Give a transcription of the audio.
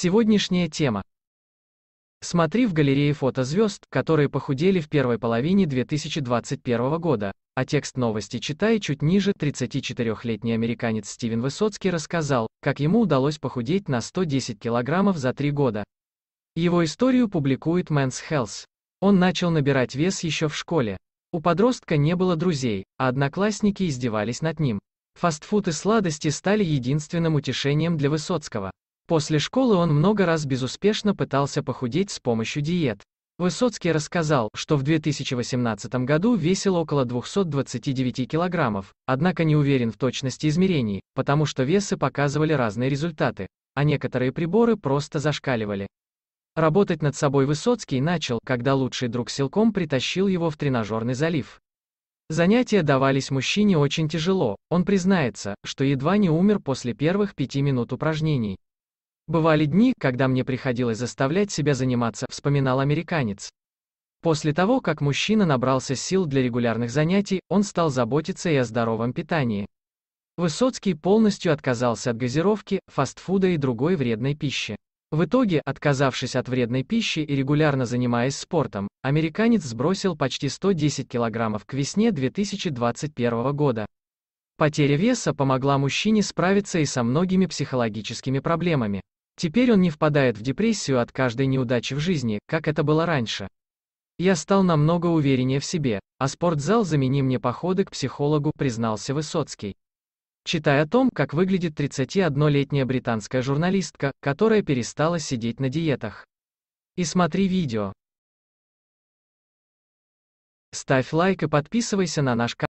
Сегодняшняя тема. Смотри в галерее фото звезд, которые похудели в первой половине 2021 года, а текст новости читая чуть ниже, 34-летний американец Стивен Высоцкий рассказал, как ему удалось похудеть на 110 килограммов за три года. Его историю публикует Men's Health. Он начал набирать вес еще в школе. У подростка не было друзей, а одноклассники издевались над ним. Фастфуд и сладости стали единственным утешением для Высоцкого. После школы он много раз безуспешно пытался похудеть с помощью диет. Высоцкий рассказал, что в 2018 году весил около 229 килограммов, однако не уверен в точности измерений, потому что весы показывали разные результаты, а некоторые приборы просто зашкаливали. Работать над собой Высоцкий начал, когда лучший друг силком притащил его в тренажерный залив. Занятия давались мужчине очень тяжело, он признается, что едва не умер после первых пяти минут упражнений. Бывали дни, когда мне приходилось заставлять себя заниматься, вспоминал американец. После того, как мужчина набрался сил для регулярных занятий, он стал заботиться и о здоровом питании. Высоцкий полностью отказался от газировки, фастфуда и другой вредной пищи. В итоге, отказавшись от вредной пищи и регулярно занимаясь спортом, американец сбросил почти 110 килограммов к весне 2021 года. Потеря веса помогла мужчине справиться и со многими психологическими проблемами. Теперь он не впадает в депрессию от каждой неудачи в жизни, как это было раньше. Я стал намного увереннее в себе, а спортзал замени мне походы к психологу, признался Высоцкий. Читая о том, как выглядит 31-летняя британская журналистка, которая перестала сидеть на диетах. И смотри видео. Ставь лайк и подписывайся на наш канал.